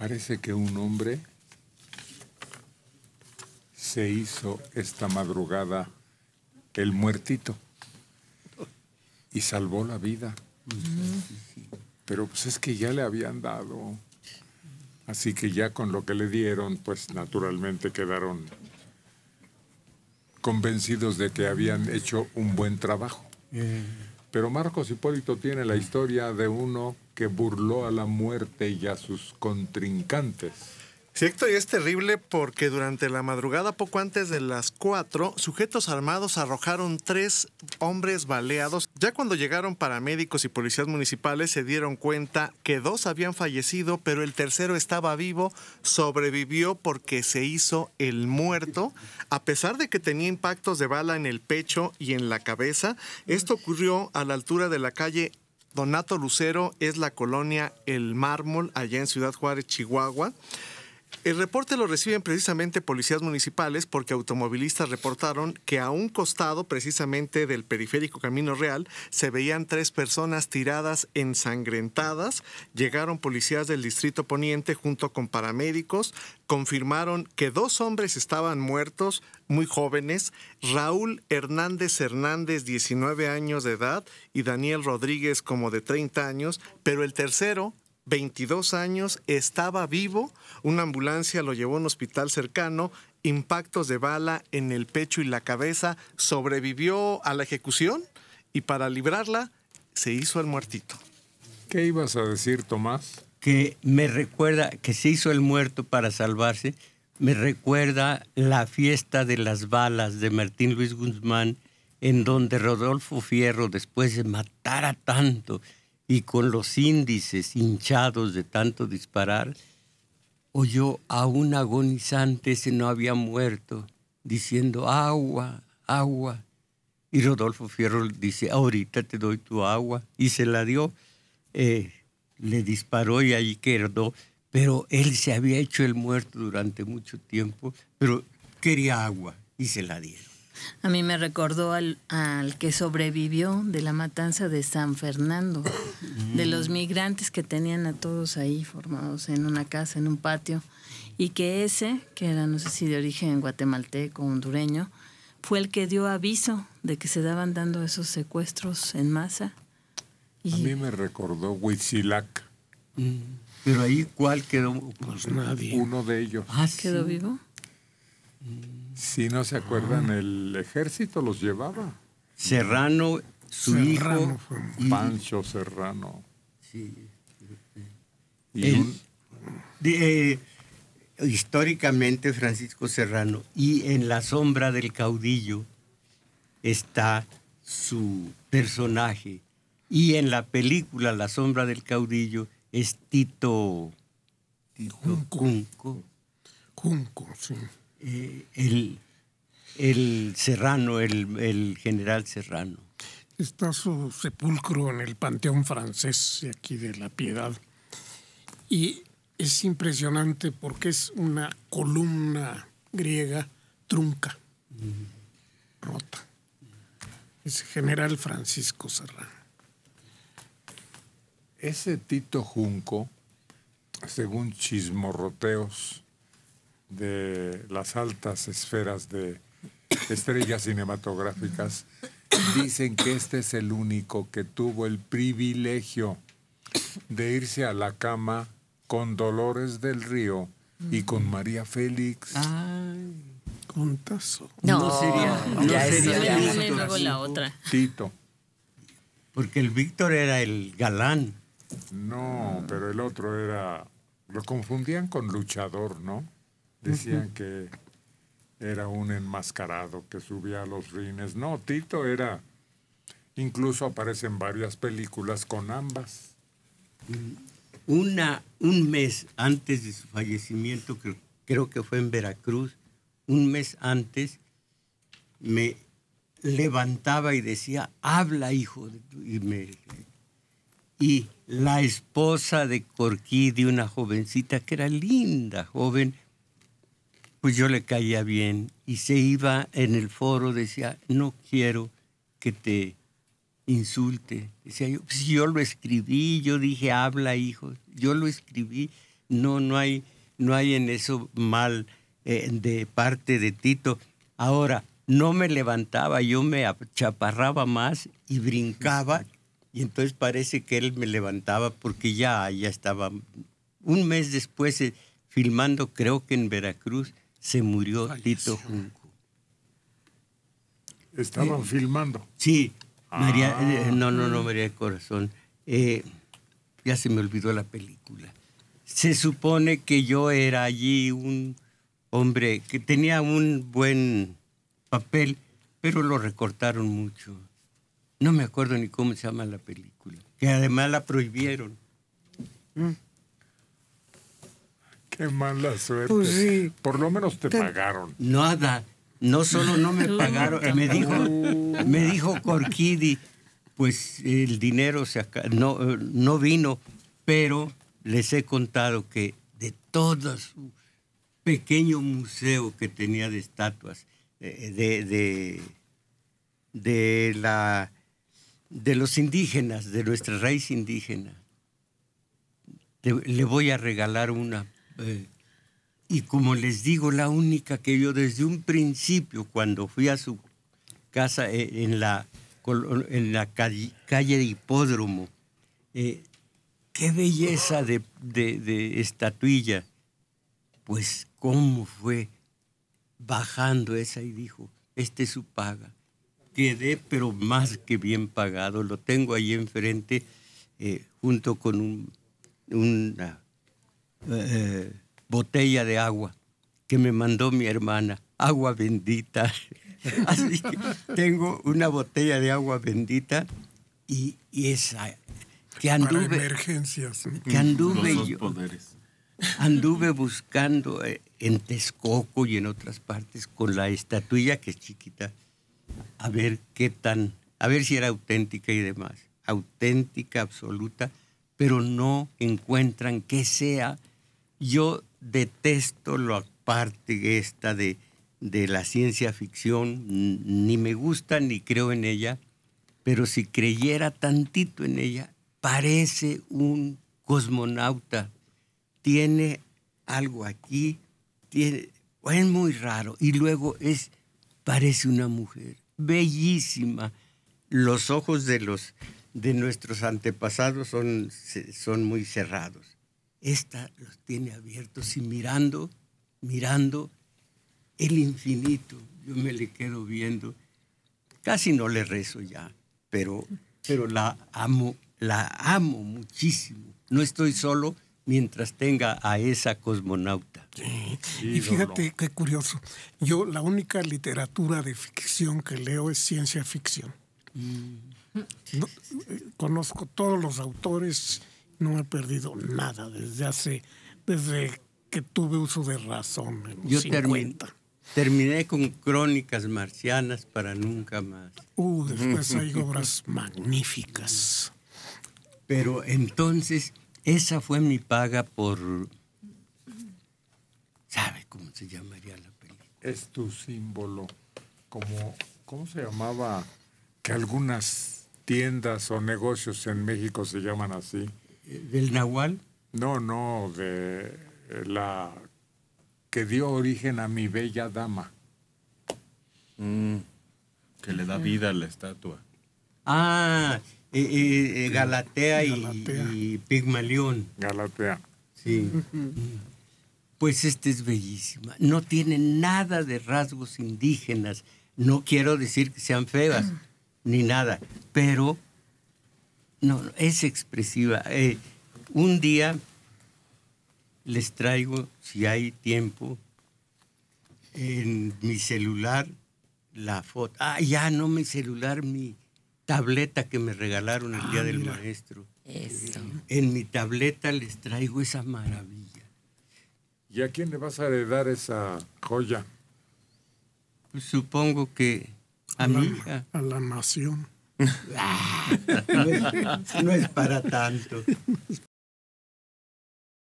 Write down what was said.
Parece que un hombre se hizo esta madrugada el muertito y salvó la vida. Pero pues es que ya le habían dado. Así que ya con lo que le dieron, pues naturalmente quedaron convencidos de que habían hecho un buen trabajo. Eh. Pero Marcos Hipólito tiene la historia de uno que burló a la muerte y a sus contrincantes. Sí, y es terrible porque durante la madrugada, poco antes de las cuatro, sujetos armados arrojaron tres hombres baleados. Ya cuando llegaron paramédicos y policías municipales se dieron cuenta que dos habían fallecido, pero el tercero estaba vivo, sobrevivió porque se hizo el muerto, a pesar de que tenía impactos de bala en el pecho y en la cabeza. Esto ocurrió a la altura de la calle Donato Lucero es la colonia El Mármol, allá en Ciudad Juárez, Chihuahua. El reporte lo reciben precisamente policías municipales porque automovilistas reportaron que a un costado precisamente del periférico Camino Real se veían tres personas tiradas ensangrentadas. Llegaron policías del distrito poniente junto con paramédicos, confirmaron que dos hombres estaban muertos, muy jóvenes, Raúl Hernández Hernández, 19 años de edad, y Daniel Rodríguez como de 30 años, pero el tercero 22 años, estaba vivo, una ambulancia lo llevó a un hospital cercano, impactos de bala en el pecho y la cabeza, sobrevivió a la ejecución y para librarla se hizo el muertito. ¿Qué ibas a decir, Tomás? Que me recuerda que se hizo el muerto para salvarse, me recuerda la fiesta de las balas de Martín Luis Guzmán, en donde Rodolfo Fierro, después de matar a tanto, y con los índices hinchados de tanto disparar, oyó a un agonizante, ese no había muerto, diciendo, agua, agua. Y Rodolfo Fierro dice, ahorita te doy tu agua. Y se la dio, eh, le disparó y ahí quedó. Pero él se había hecho el muerto durante mucho tiempo, pero quería agua y se la dieron. A mí me recordó al, al, que sobrevivió de la matanza de San Fernando, de los mm. migrantes que tenían a todos ahí formados en una casa, en un patio, y que ese, que era no sé si de origen guatemalteco, o hondureño, fue el que dio aviso de que se daban dando esos secuestros en masa. A mí me recordó Huitzilac. Mm. Pero ahí, ¿cuál quedó? Pues nadie. Uno de ellos. ¿Quedó ah, vivo? Mm. Si no se acuerdan, ah. el ejército los llevaba. Serrano, su hijo. Pancho Serrano. Sí. Eh, históricamente Francisco Serrano y en la sombra del caudillo está su personaje y en la película La sombra del caudillo es Tito, Junco. Junco, sí. Eh, el, Serrano, el, general Serrano. Está su sepulcro en el Panteón francés aquí de la Piedad. Y es impresionante porque es una columna griega trunca, rota. Es general Francisco Serrano. Ese Tito Junco, según chismorroteos, de las altas esferas de estrellas cinematográficas dicen que este es el único que tuvo el privilegio de irse a la cama con Dolores del Río y con María Félix. Ay, contazo. No, sería. No ya sería. luego la otra. Tito. Porque el Víctor era el galán. No, pero el otro era. Lo confundían con luchador, ¿no? Decían que era un enmascarado que subía a los rines. No, Tito era... Incluso aparecen varias películas con ambas. Una, un mes antes de su fallecimiento, creo que fue en Veracruz, un mes antes, me levantaba y decía, habla hijo de tu... Y, y la esposa de Corquí, de una jovencita que era linda, joven, pues yo le caía bien y se iba en el foro, decía, no quiero que te insulte. Decía yo, pues yo lo escribí, yo dije, habla hijo, yo lo escribí, no, no hay, no hay en eso mal eh, de parte de Tito. Ahora, no me levantaba, yo me chaparraba más y brincaba y entonces parece que él me levantaba porque ya, ya estaba un mes después eh, filmando, creo que en Veracruz, se murió Tito Junco. Estaban eh, filmando. Sí, ah. María, eh, no, no, no, María del Corazón. Eh, ya se me olvidó la película. Se supone que yo era allí un hombre que tenía un buen papel, pero lo recortaron mucho. No me acuerdo ni cómo se llama la película, que además la prohibieron. Mm. Qué mala suerte. Pues Por lo menos te, pagaron. Nada. No solo no me pagaron, me dijo, me dijo Corquidi, pues el dinero se no, no vino, pero les he contado que de todo su pequeño museo que tenía de estatuas, eh, de, de, la, de los indígenas, de nuestra raíz indígena, le voy a regalar una eh, y como les digo, la única que yo desde un principio, cuando fui a su casa eh, en la, en la calle, de Hipódromo, eh, qué belleza de, de, estatuilla. Pues cómo fue bajando esa y dijo, este es su paga. Quedé, pero más que bien pagado. Lo tengo ahí enfrente, junto con un, una eh, botella de agua que me mandó mi hermana, agua bendita. Así que tengo una botella de agua bendita y, esa que anduve emergencias, que anduve yo, anduve buscando eh, en Texcoco y en otras partes con la estatuilla que es chiquita a ver qué tan a ver si era auténtica y demás auténtica absoluta pero no encuentran que sea yo detesto la parte esta de, la ciencia ficción, ni me gusta ni creo en ella, pero si creyera tantito en ella, parece un cosmonauta. Tiene algo aquí, tiene, es muy raro. Y luego es, parece una mujer, bellísima. Los ojos de, los, de nuestros antepasados son muy cerrados. Esta los tiene abiertos y mirando, mirando el infinito. Yo me le quedo viendo. Casi no le rezo ya, pero, pero la amo, la amo muchísimo. No estoy solo mientras tenga a esa cosmonauta. y fíjate qué curioso. Yo la única literatura de ficción que leo es ciencia ficción. Mm. Eh, conozco todos los autores no he perdido nada desde hace, desde que tuve uso de razón. En Yo terminé con Crónicas Marcianas para nunca más. Uh, después hay obras magníficas. Pero entonces, esa fue mi paga por. ¿Sabe cómo se llamaría la película? Es tu símbolo. Como, ¿Cómo se llamaba? Que algunas tiendas o negocios en México se llaman así del Nahual? No, no, de la que dio origen a mi bella dama. Mm, que le da vida a la estatua. Ah, eh, eh, eh, Galatea, Y, y, Pigmalión. Galatea. Sí. Pues esta es bellísima. No tiene nada de rasgos indígenas. No quiero decir que sean feas, ni nada, pero no, es expresiva. Eh, un día les traigo, si hay tiempo, en mi celular la foto. Ah, ya no mi celular, mi tableta que me regalaron el día ah, del maestro. Eso. En mi tableta les traigo esa maravilla. ¿Y a quién le vas a heredar esa joya? Pues supongo que a, mi hija. A la nación. Ah, no es para tanto.